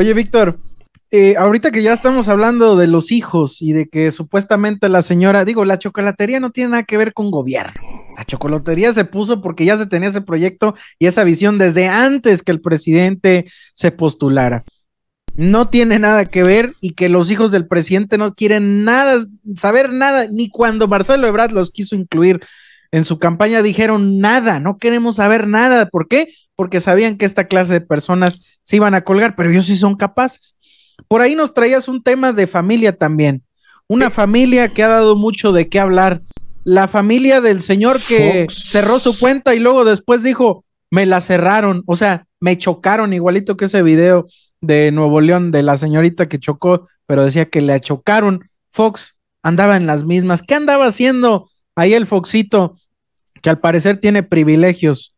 Oye, Víctor, eh, ahorita que ya estamos hablando de los hijos y de que supuestamente la señora, digo, la chocolatería no tiene nada que ver con gobierno. La chocolatería se puso porque ya se tenía ese proyecto y esa visión desde antes que el presidente se postulara. No tiene nada que ver y que los hijos del presidente no quieren nada, saber nada, ni cuando Marcelo Ebrard los quiso incluir en su campaña dijeron nada, no queremos saber nada. ¿Por qué? porque sabían que esta clase de personas se iban a colgar, pero ellos sí son capaces. Por ahí nos traías un tema de familia también, una familia que ha dado mucho de qué hablar, la familia del señor que cerró su cuenta y luego después dijo, me la cerraron, o sea, me chocaron igualito que ese video de Nuevo León de la señorita que chocó, pero decía que le chocaron. Fox andaba en las mismas. ¿Qué andaba haciendo ahí el Foxito? Que al parecer tiene privilegios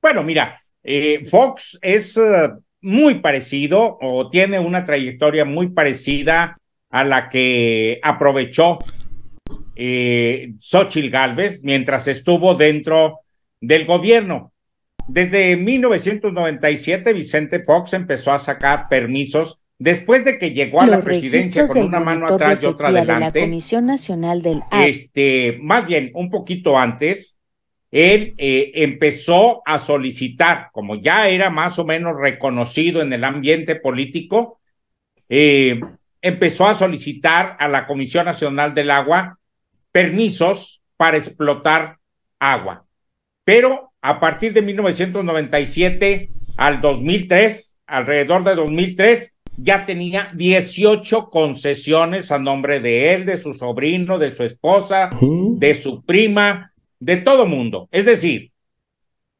bueno, mira, eh, Fox es eh, muy parecido o tiene una trayectoria muy parecida a la que aprovechó eh, Xochitl Galvez mientras estuvo dentro del gobierno. Desde 1997, Vicente Fox empezó a sacar permisos después de que llegó a la presidencia con una mano atrás y otra adelante. la Comisión Nacional del este, más bien, un poquito antes, él eh, empezó a solicitar, como ya era más o menos reconocido en el ambiente político, eh, empezó a solicitar a la Comisión Nacional del Agua permisos para explotar agua. Pero a partir de 1997 al 2003, alrededor de 2003, ya tenía 18 concesiones a nombre de él, de su sobrino, de su esposa, de su prima, de todo mundo. Es decir,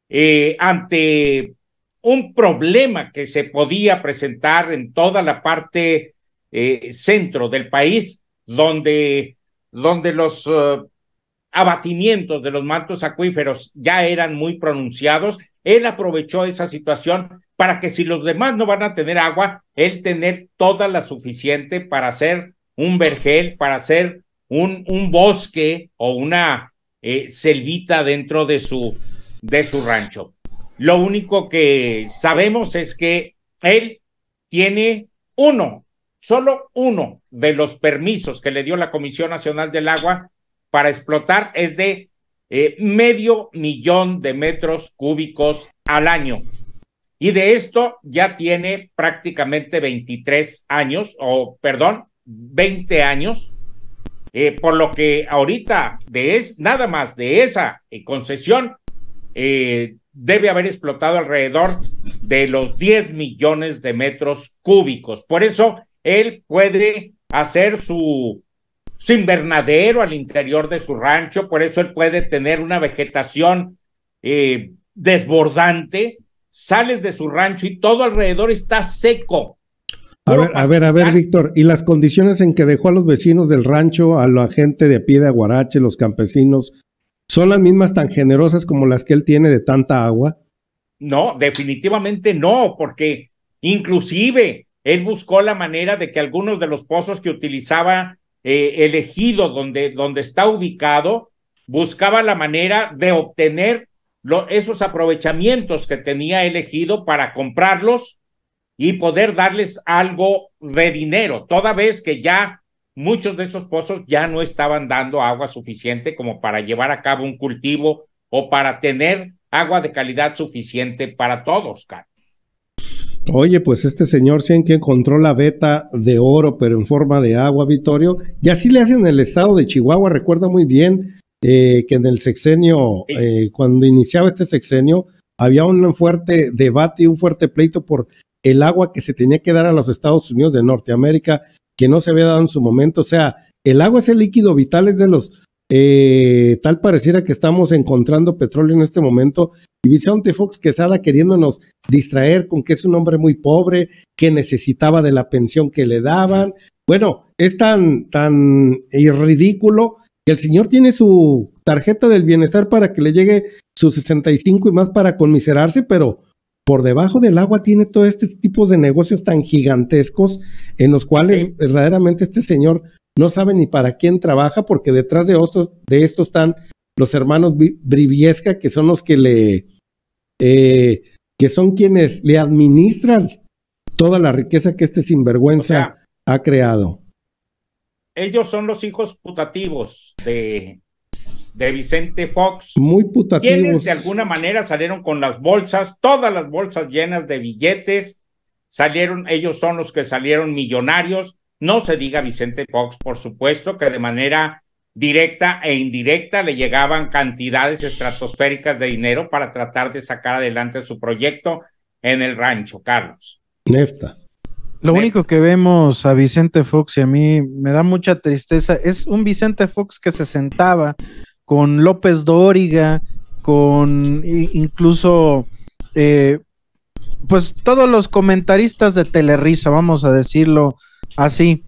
eh, ante un problema que se podía presentar en toda la parte eh, centro del país, donde, donde los eh, abatimientos de los mantos acuíferos ya eran muy pronunciados, él aprovechó esa situación para que si los demás no van a tener agua, él tener toda la suficiente para hacer un vergel, para hacer un, un bosque o una eh, selvita dentro de su, de su rancho. Lo único que sabemos es que él tiene uno, solo uno de los permisos que le dio la Comisión Nacional del Agua para explotar es de eh, medio millón de metros cúbicos al año. Y de esto ya tiene prácticamente 23 años, o perdón, 20 años eh, por lo que ahorita de es, nada más de esa eh, concesión eh, debe haber explotado alrededor de los 10 millones de metros cúbicos. Por eso él puede hacer su, su invernadero al interior de su rancho, por eso él puede tener una vegetación desbordante. Sales de su rancho y todo alrededor está seco a ver, a ver, a ver, Víctor, y las condiciones en que dejó a los vecinos del rancho, a la gente de pie de Aguarache, los campesinos, ¿son las mismas tan generosas como las que él tiene de tanta agua? No, definitivamente no, porque inclusive él buscó la manera de que algunos de los pozos que utilizaba eh, el ejido donde, donde está ubicado, buscaba la manera de obtener esos aprovechamientos que tenía elegido para comprarlos y poder darles algo de dinero, toda vez que ya muchos de esos pozos ya no estaban dando agua suficiente como para llevar a cabo un cultivo o para tener agua de calidad suficiente para todos, Carlos. Oye, pues este señor sí en que encontró la beta de oro, pero en forma de agua, Vittorio. Y así le hacen en el estado de Chihuahua. Recuerda muy bien eh, que en el sexenio, eh, cuando iniciaba este sexenio, había un fuerte debate y un fuerte pleito por el agua que se tenía que dar a los Estados Unidos de Norteamérica, que no se había dado en su momento. O sea, el agua es el líquido vital, es de los... Eh, tal pareciera que estamos encontrando petróleo en este momento. Y Vicente Fox Quesada queriéndonos distraer con que es un hombre muy pobre, que necesitaba de la pensión que le daban. Bueno, es tan, tan ridículo que el señor tiene su tarjeta del bienestar para que le llegue sus 65 y más para conmiserarse, pero por debajo del agua tiene todo este tipo de negocios tan gigantescos en los cuales verdaderamente este señor no sabe ni para quién trabaja porque detrás de, estos de están los hermanos Briviesca que son los que le, eh, que son quienes le administran toda la riqueza que este sinvergüenza ha creado. Ellos son los hijos putativos de, de Vicente Fox. Muy putativos. Quienes de alguna manera salieron con las bolsas, todas las bolsas llenas de billetes, salieron, ellos son los que salieron millonarios. No se diga Vicente Fox, por supuesto, que de manera directa e indirecta le llegaban cantidades estratosféricas de dinero para tratar de sacar adelante su proyecto en el rancho, Carlos. Nefta. Lo único que vemos a Vicente Fox y a mí me da mucha tristeza es un Vicente Fox que se sentaba con López Dóriga, con incluso, eh, pues todos los comentaristas de Telerisa, vamos a decirlo así.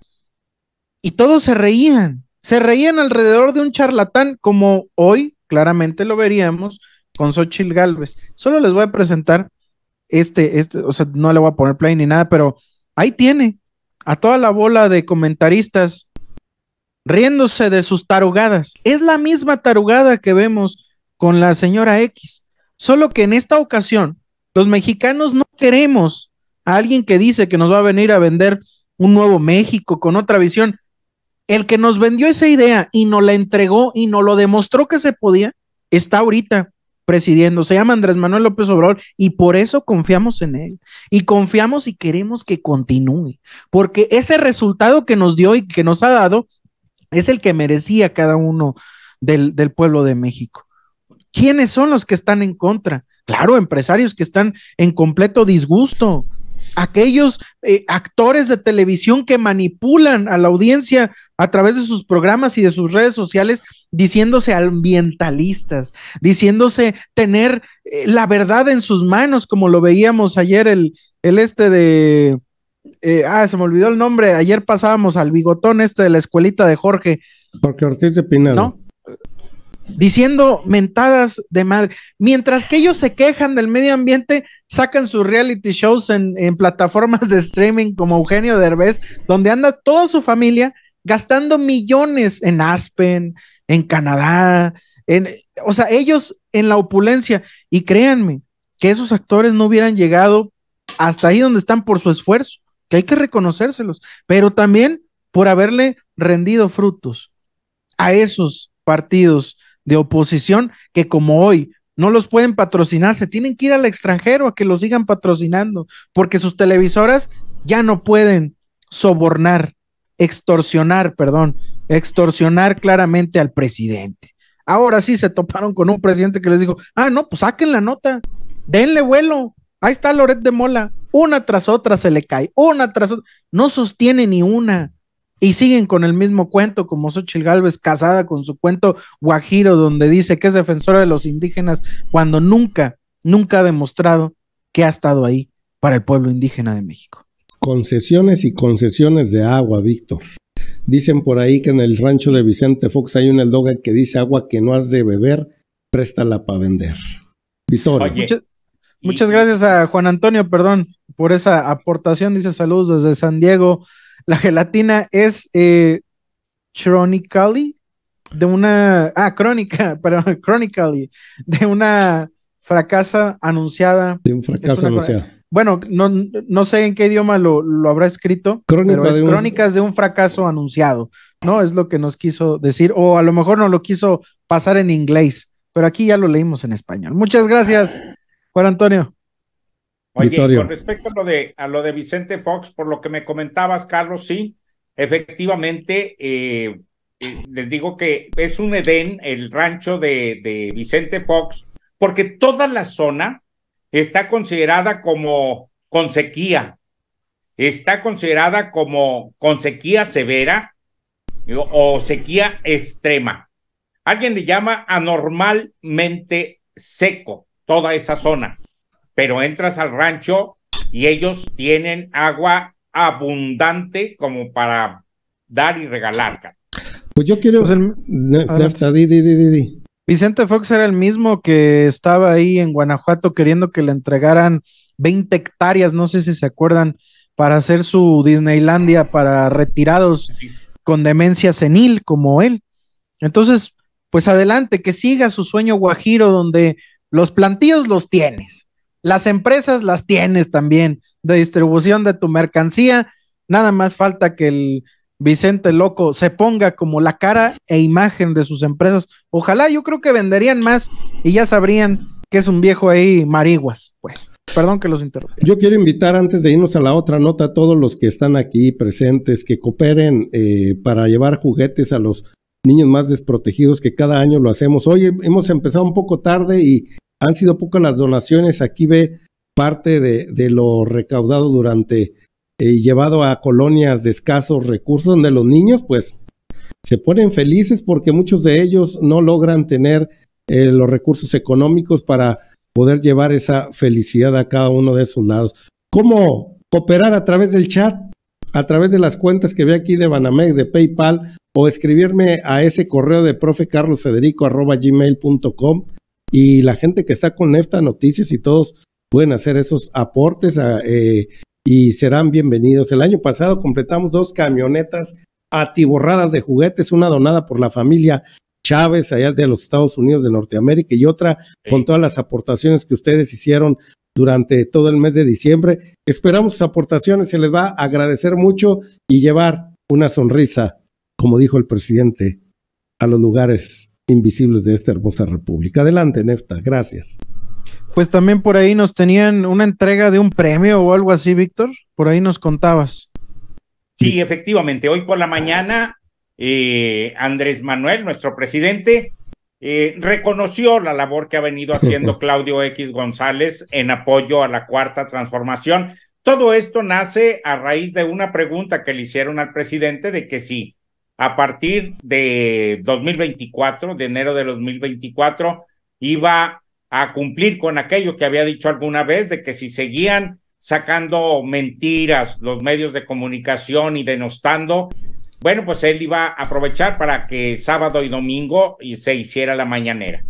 Y todos se reían, se reían alrededor de un charlatán como hoy claramente lo veríamos con Xochitl Galvez. Solo les voy a presentar este, este, o sea, no le voy a poner play ni nada, pero ahí tiene a toda la bola de comentaristas riéndose de sus tarugadas. Es la misma tarugada que vemos con la señora X, solo que en esta ocasión los mexicanos no queremos a alguien que dice que nos va a venir a vender un nuevo México con otra visión. El que nos vendió esa idea y nos la entregó y nos lo demostró que se podía, está ahorita presidiendo. Se llama Andrés Manuel López Obrador y por eso confiamos en él. Y confiamos y queremos que continúe, porque ese resultado que nos dio y que nos ha dado es el que merecía cada uno del, pueblo de México. ¿Quiénes son los que están en contra? Claro, empresarios que están en completo disgusto, aquellos eh, actores de televisión que manipulan a la audiencia a través de sus programas y de sus redes sociales, diciéndose ambientalistas, diciéndose tener eh, la verdad en sus manos, como lo veíamos ayer el este de, eh, ah, se me olvidó el nombre. Ayer pasábamos al bigotón este de la escuelita de Jorge. Porque Ortiz de Pinedo. Diciendo mentadas de madre. Mientras que ellos se quejan del medio ambiente, sacan sus reality shows en, plataformas de streaming como Eugenio Derbez, donde anda toda su familia gastando millones en Aspen, en Canadá, o sea, ellos en la opulencia. Y créanme que esos actores no hubieran llegado hasta ahí donde están por su esfuerzo que hay que reconocérselos, pero también por haberle rendido frutos a esos partidos de oposición que como hoy no los pueden patrocinar, se tienen que ir al extranjero a que los sigan patrocinando, porque sus televisoras ya no pueden sobornar, extorsionar, perdón, extorsionar claramente al presidente. Ahora sí se toparon con un presidente que les dijo, ah, no, pues saquen la nota, denle vuelo, Ahí está Loret de Mola. Una tras otra se le cae, una tras otra. No sostiene ni una. Y siguen con el mismo cuento, como Xochitl Galvez casada con su cuento Guajiro, donde dice que es defensora de los indígenas, cuando nunca, nunca ha demostrado que ha estado ahí para el pueblo indígena de México. Concesiones y concesiones de agua, Víctor. Dicen por ahí que en el rancho de Vicente Fox hay un eldoga que dice agua que no has de beber, préstala para vender. Víctor. Muchas pues gracias a Juan Antonio, perdón, por esa aportación. Dice saludos desde San Diego. La gelatina es eh, Chronically, de una. Ah, crónica, pero Chronically, de una fracasa anunciada. De un fracaso anunciado. Bueno, no, sé en qué idioma lo, habrá escrito, pero es crónicas de un fracaso anunciado, ¿no? Es lo que nos quiso decir, o a lo mejor no lo quiso pasar en inglés, pero aquí ya lo leímos en español. Muchas gracias. Juan Antonio. con respecto a lo, de, a lo de Vicente Fox, por lo que me comentabas, Carlos, sí, efectivamente, eh, eh, les digo que es un Edén, el rancho de, de Vicente Fox, porque toda la zona está considerada como con sequía, está considerada como con sequía severa o sequía extrema. Alguien le llama anormalmente seco toda esa zona. Pero entras al rancho y ellos tienen agua abundante como para dar y regalar. Pues yo quiero pues, Vicente Fox era el mismo que estaba ahí en Guanajuato queriendo que le entregaran 20 hectáreas, no sé si se acuerdan, para hacer su Disneylandia para retirados con demencia senil como él. Entonces, pues adelante, que siga su sueño guajiro donde los plantíos los tienes. Las empresas las tienes también de distribución de tu mercancía. Nada más falta que el Vicente Loco se ponga como la cara e imagen de sus empresas. Ojalá yo creo que venderían más y ya sabrían que es un viejo ahí mariguas, pues. Perdón que los interrumpa. Yo quiero invitar antes de irnos a la otra nota a todos los que están aquí presentes que cooperen eh, para llevar juguetes a los niños más desprotegidos que cada año lo hacemos. Hoy hemos empezado un poco tarde y han sido pocas las donaciones. Aquí ve parte de, lo recaudado durante y eh, llevado a colonias de escasos recursos donde los niños pues se ponen felices porque muchos de ellos no logran tener eh, los recursos económicos para poder llevar esa felicidad a cada uno de esos lados. ¿Cómo cooperar a través del chat? a través de las cuentas que ve aquí de Banamex, de PayPal o escribirme a ese correo de profecarlosfederico.gmail.com y la gente que está con Nefta Noticias y todos pueden hacer esos aportes ah, eh, y serán bienvenidos. El año pasado completamos dos camionetas atiborradas de juguetes, una donada por la familia Chávez allá de los Estados Unidos de Norteamérica y otra con todas las aportaciones que ustedes hicieron durante todo el mes de diciembre. Esperamos sus aportaciones, se les va a agradecer mucho y llevar una sonrisa como dijo el presidente, a los lugares invisibles de esta hermosa república. Adelante, Nefta, gracias. Pues también por ahí nos tenían una entrega de un premio o algo así, Víctor. Por ahí nos contabas. Sí, efectivamente. Hoy por la mañana, eh, Andrés Manuel, nuestro presidente, eh, reconoció la labor que ha venido haciendo Claudio X González en apoyo a la cuarta transformación. Todo esto nace a raíz de una pregunta que le hicieron al presidente de que sí a partir de 2024, de enero de 2024, iba a cumplir con aquello que había dicho alguna vez, de que si seguían sacando mentiras los medios de comunicación y denostando, bueno, pues él iba a aprovechar para que sábado y domingo se hiciera la mañanera.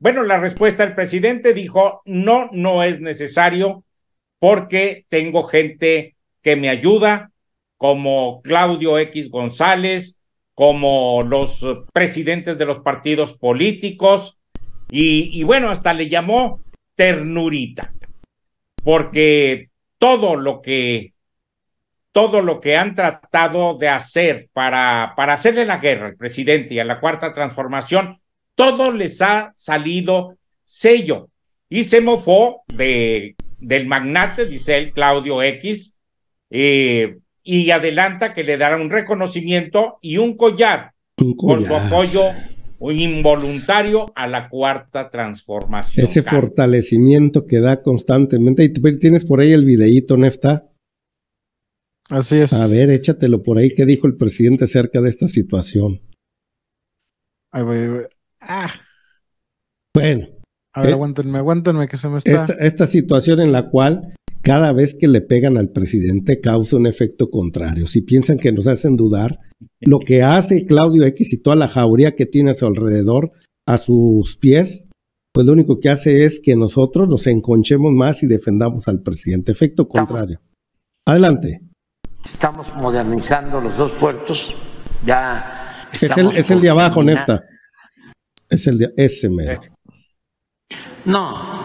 Bueno, la respuesta del presidente dijo, no, no es necesario porque tengo gente que me ayuda, como Claudio X González, como los presidentes de los partidos políticos y, bueno, hasta le llamó ternurita, porque todo lo que todo lo que han tratado de hacer para, para hacerle la guerra al presidente y a la cuarta transformación, todo les ha salido sello. Y se mofó de, del magnate, dice el Claudio X, eh, y adelanta que le dará un reconocimiento y un collar, por su apoyo involuntario a la cuarta transformación. Ese fortalecimiento que da constantemente. Y tienes por ahí el videíto, Nefta. Así es. A ver, échatelo por ahí. ¿Qué dijo el presidente acerca de esta situación? Ay, voy, ah. Bueno. A ver, eh, aguántenme, que se me está. esta situación en la cual cada vez que le pegan al presidente causa un efecto contrario. Si piensan que nos hacen dudar, lo que hace Claudio X y toda la jauría que tiene a su alrededor, a sus pies, pues lo único que hace es que nosotros nos enconchemos más y defendamos al presidente. Efecto contrario. Adelante. Estamos modernizando los dos puertos. Ya. Es el, es el de abajo, neta Es el de sms No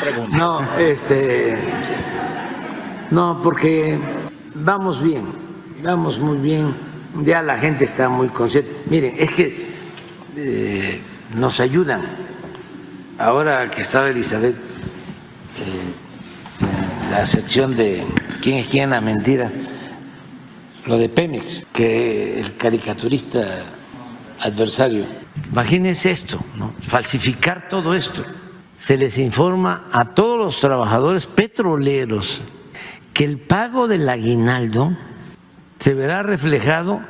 pregunta. No, este. No, porque vamos bien, vamos muy bien. Ya la gente está muy consciente. Miren, es que eh, nos ayudan. Ahora que estaba Elizabeth, eh, la sección de quién es quién, la mentira, lo de Pemex, que el caricaturista adversario. Imagínense esto, ¿no? falsificar todo esto se les informa a todos los trabajadores petroleros que el pago del aguinaldo se verá reflejado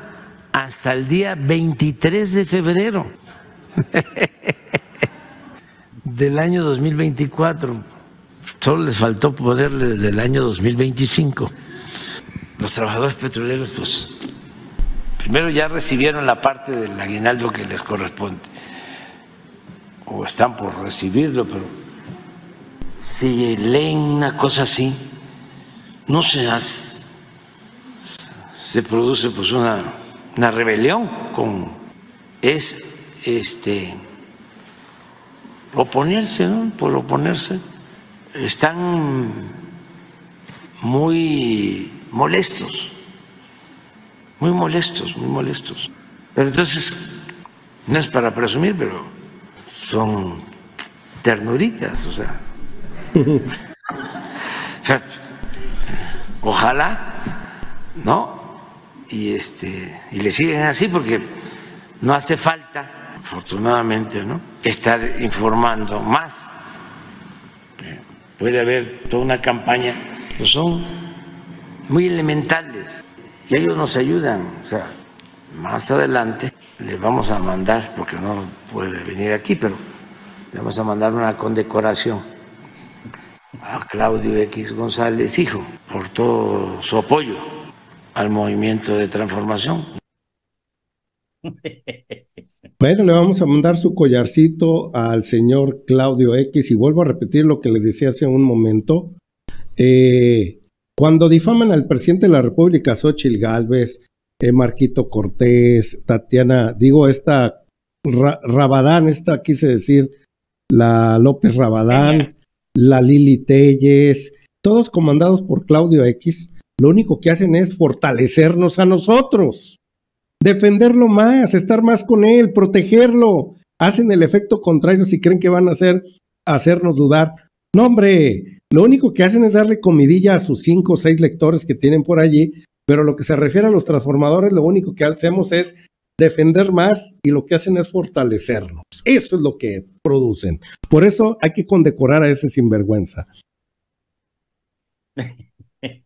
hasta el día 23 de febrero del año 2024. Solo les faltó ponerle del año 2025. Los trabajadores petroleros, pues, primero ya recibieron la parte del aguinaldo que les corresponde o están por recibirlo, pero si leen una cosa así, no se hace, se produce pues una, una rebelión con es este oponerse, ¿no? Por oponerse están muy molestos, muy molestos, muy molestos. Pero entonces, no es para presumir, pero son ternuritas, o sea. Ojalá, ¿no? Y este, y le siguen así porque no hace falta, afortunadamente, ¿no? Estar informando más. Puede haber toda una campaña, pero son muy elementales. Y ellos nos ayudan, o sea, más adelante le vamos a mandar, porque no puede venir aquí, pero le vamos a mandar una condecoración a Claudio X González, hijo, por todo su apoyo al movimiento de transformación. Bueno, le vamos a mandar su collarcito al señor Claudio X y vuelvo a repetir lo que les decía hace un momento. Eh, cuando difaman al presidente de la República, Xochil Galvez, Marquito Cortés, Tatiana, digo, esta Rabadán, esta quise decir, la López Rabadán, la Lili Telles, todos comandados por Claudio X, lo único que hacen es fortalecernos a nosotros, defenderlo más, estar más con él, protegerlo. Hacen el efecto contrario si creen que van a hacer, hacernos dudar. No, hombre, lo único que hacen es darle comidilla a sus cinco o seis lectores que tienen por allí pero lo que se refiere a los transformadores, lo único que hacemos es defender más y lo que hacen es fortalecernos. Eso es lo que producen. Por eso hay que condecorar a ese sinvergüenza.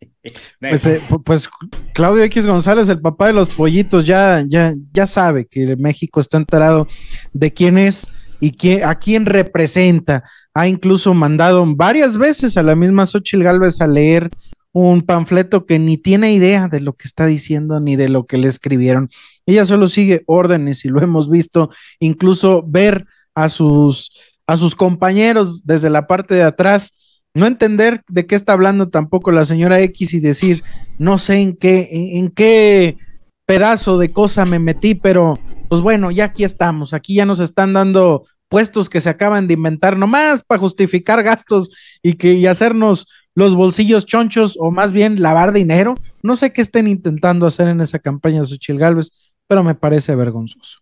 Pues, eh, pues, Claudio X González, el papá de los pollitos, ya, ya, ya sabe que México está enterado de quién es y a quién representa. Ha incluso mandado varias veces a la misma Xochitl Galvez a leer un panfleto que ni tiene idea de lo que está diciendo ni de lo que le escribieron. Ella solo sigue órdenes y lo hemos visto incluso ver a sus, a sus compañeros desde la parte de atrás, no entender de qué está hablando tampoco la señora X y decir, no sé en qué, en, qué pedazo de cosa me metí, pero pues bueno, ya aquí estamos, aquí ya nos están dando puestos que se acaban de inventar nomás para justificar gastos y que y hacernos los bolsillos chonchos o más bien lavar dinero. No sé qué estén intentando hacer en esa campaña de Suchil Galvez, pero me parece vergonzoso.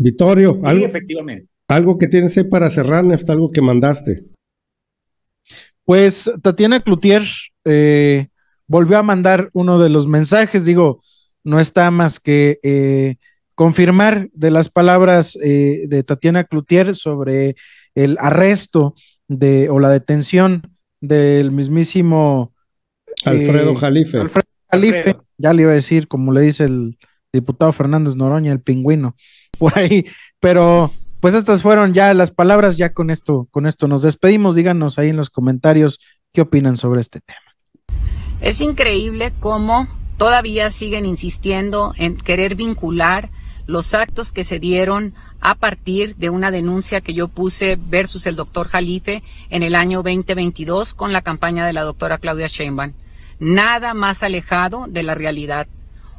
Vittorio, algo, efectivamente. algo que tienes para cerrar, Neft, algo que mandaste. Pues Tatiana Cloutier eh, volvió a mandar uno de los mensajes, digo, no está más que eh, confirmar de las palabras eh, de Tatiana Cloutier sobre el arresto de, o la detención del mismísimo eh, Alfredo Jalife. Alfredo ya le iba a decir, como le dice el diputado Fernández Noroña, el pingüino, por ahí. Pero pues estas fueron ya las palabras, ya con esto, con esto nos despedimos. Díganos ahí en los comentarios qué opinan sobre este tema. Es increíble cómo todavía siguen insistiendo en querer vincular los actos que se dieron a partir de una denuncia que yo puse versus el doctor Jalife en el año 2022 con la campaña de la doctora Claudia Sheinbaum. Nada más alejado de la realidad.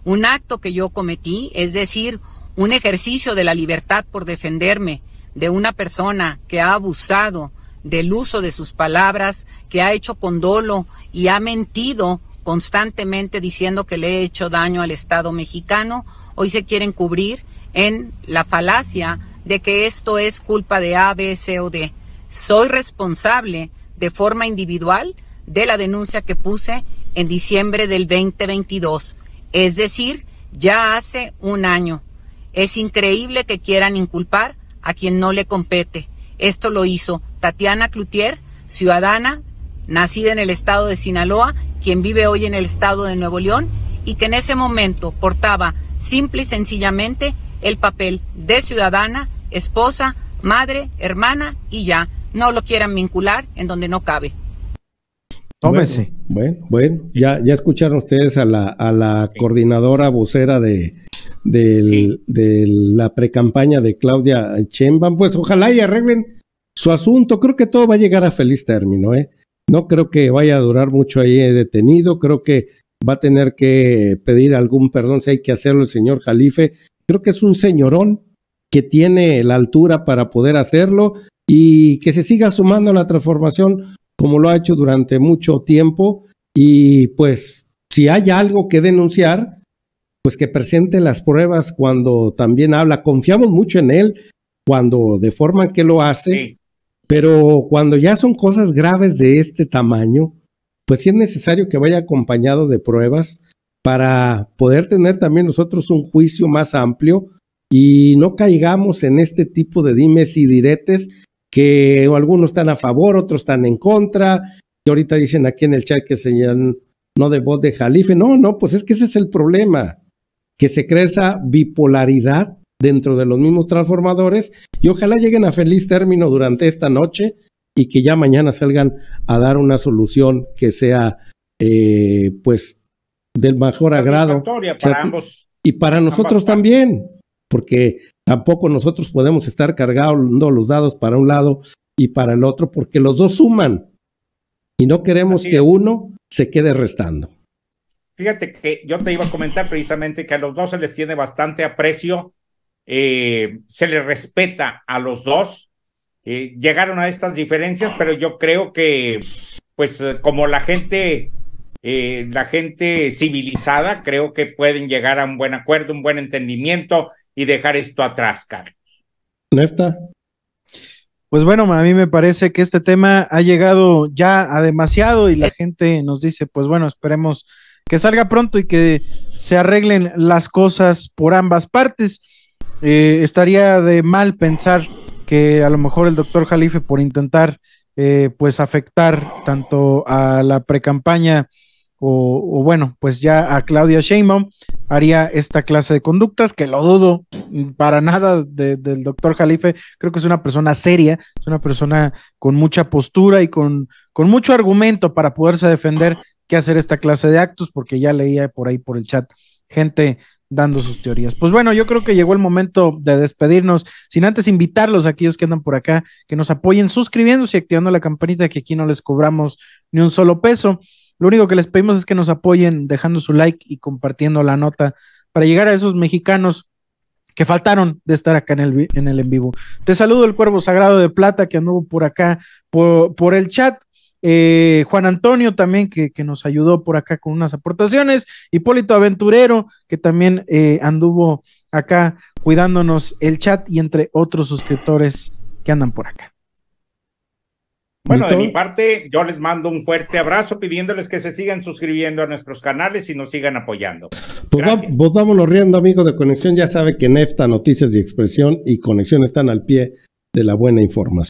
Un acto que yo cometí, es decir, un ejercicio de la libertad por defenderme de una persona que ha abusado del uso de sus palabras, que ha hecho condolo y ha mentido constantemente diciendo que le he hecho daño al Estado mexicano, hoy se quieren cubrir en la falacia de que esto es culpa de A, B, C o D. Soy responsable de forma individual de la denuncia que puse en diciembre del 2022, es decir, ya hace un año. Es increíble que quieran inculpar a quien no le compete. Esto lo hizo Tatiana Cloutier, ciudadana nacida en el estado de Sinaloa, quien vive hoy en el estado de Nuevo León y que en ese momento portaba simple y sencillamente el papel de ciudadana, esposa, madre, hermana y ya. No lo quieran vincular en donde no cabe. Tómese. Bueno, bueno, ya, ya escucharon ustedes a la, a la coordinadora vocera de, la de la precampaña de Claudia Chemban Pues ojalá y arreglen su asunto. Creo que todo va a llegar a feliz término, ¿eh? No creo que vaya a durar mucho ahí detenido, creo que va a tener que pedir algún perdón si hay que hacerlo el señor Jalife. Creo que es un señorón que tiene la altura para poder hacerlo y que se siga sumando a la transformación como lo ha hecho durante mucho tiempo. Y pues si hay algo que denunciar, pues que presente las pruebas cuando también habla. Confiamos mucho en él cuando de forma que lo hace, pero cuando ya son cosas graves de este tamaño, pues sí es necesario que vaya acompañado de pruebas para poder tener también nosotros un juicio más amplio y no caigamos en este tipo de dimes y diretes que algunos están a favor, otros están en contra, y ahorita dicen aquí en el chat que se no de voz de Jalife. No, no, pues es que ese es el problema, que se crea esa bipolaridad dentro de los mismos transformadores y ojalá lleguen a feliz término durante esta noche y que ya mañana salgan a dar una solución que sea eh, pues del mejor agrado para ambos, y para nosotros también porque tampoco nosotros podemos estar cargando los dados para un lado y para el otro porque los dos suman y no queremos que uno se quede restando. Fíjate que yo te iba a comentar precisamente que a los dos se les tiene bastante aprecio eh, se le respeta a los dos. Eh, llegaron a estas diferencias, pero yo creo que, pues como la gente, eh, la gente civilizada, creo que pueden llegar a un buen acuerdo, un buen entendimiento y dejar esto atrás, Carlos. Pues bueno, a mí me parece que este tema ha llegado ya a demasiado y la gente nos dice, pues bueno, esperemos que salga pronto y que se arreglen las cosas por ambas partes. Eh, estaría de mal pensar que a lo mejor el doctor Jalife por intentar eh, pues afectar tanto a la precampaña o, o, bueno, pues ya a Claudia Sheinbaum haría esta clase de conductas, que lo dudo para nada del doctor Jalife, creo que es una persona seria, es una persona con mucha postura y con, con mucho argumento para poderse defender que hacer esta clase de actos, porque ya leía por ahí por el chat gente dando sus teorías. Pues bueno, yo creo que llegó el momento de despedirnos, sin antes invitarlos a aquellos que andan por acá, que nos apoyen suscribiéndose y activando la campanita, que aquí no les cobramos ni un solo peso. Lo único que les pedimos es que nos apoyen dejando su like y compartiendo la nota para llegar a esos mexicanos que faltaron de estar acá en el en, el vivo. Te saludo el Cuervo Sagrado de Plata que anduvo por acá, por el chat. Eh, Juan Antonio también, que, nos ayudó por acá con unas aportaciones, Hipólito Aventurero, que también eh, anduvo acá cuidándonos el chat y entre otros suscriptores que andan por acá. Bueno, de mi parte, yo les mando un fuerte abrazo pidiéndoles que se sigan suscribiendo a nuestros canales y nos sigan apoyando. Pues, pues riendo, amigos de Conexión. Ya sabe que Nefta, Noticias de Expresión y Conexión están al pie de la buena información.